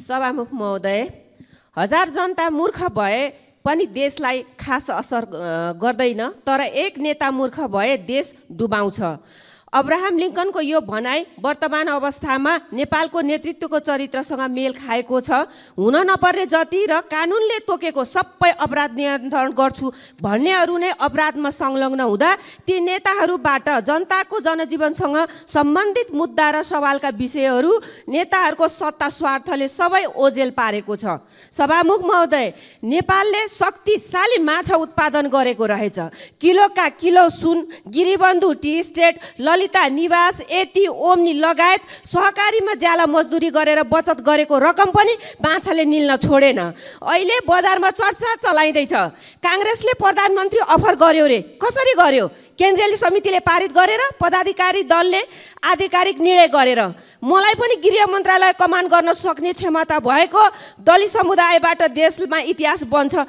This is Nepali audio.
सभामुख महोदय हजार जनता मूर्ख भए पनि देशलाई खास असर गर्दैन तर एक नेता मूर्ख भए देश डुबाउँछ अब्राहम लिङ्कनको यो भनाइ वर्तमान अवस्थामा नेपालको नेतृत्वको चरित्रसँग मेल खाएको छ हुन नपर्ने जति र कानुनले तोकेको सबै अपराध नियन्त्रण गर्छु भन्नेहरू नै अपराधमा संलग्न हुँदा ती नेताहरूबाट जनताको जनजीवनसँग सम्बन्धित मुद्दा र सवालका विषयहरू नेताहरूको सत्ता स्वार्थले सबै ओझेल पारेको छ सभामुख महोदय नेपालले शक्तिशाली माछा उत्पादन गरेको रहेछ किलोका किलो सुन गिरिबन्धु टी स्टेट ललिता निवास यति ओम्नी लगायत सहकारीमा ज्याला मजदुरी गरेर बचत गरेको रकम पनि बाछाले निल्न छोडेन अहिले बजारमा चर्चा चलाइँदैछ काङ्ग्रेसले प्रधानमन्त्री अफर गर्यो रे कसरी गर्यो केन्द्रीय समितिले पारित गरेर पदाधिकारी दलले आधिकारिक निर्णय गरेर मलाई पनि गृह मन्त्रालय कमान गर्न सक्ने क्षमता भएको दलित समुदायबाट देशमा इतिहास बन्छ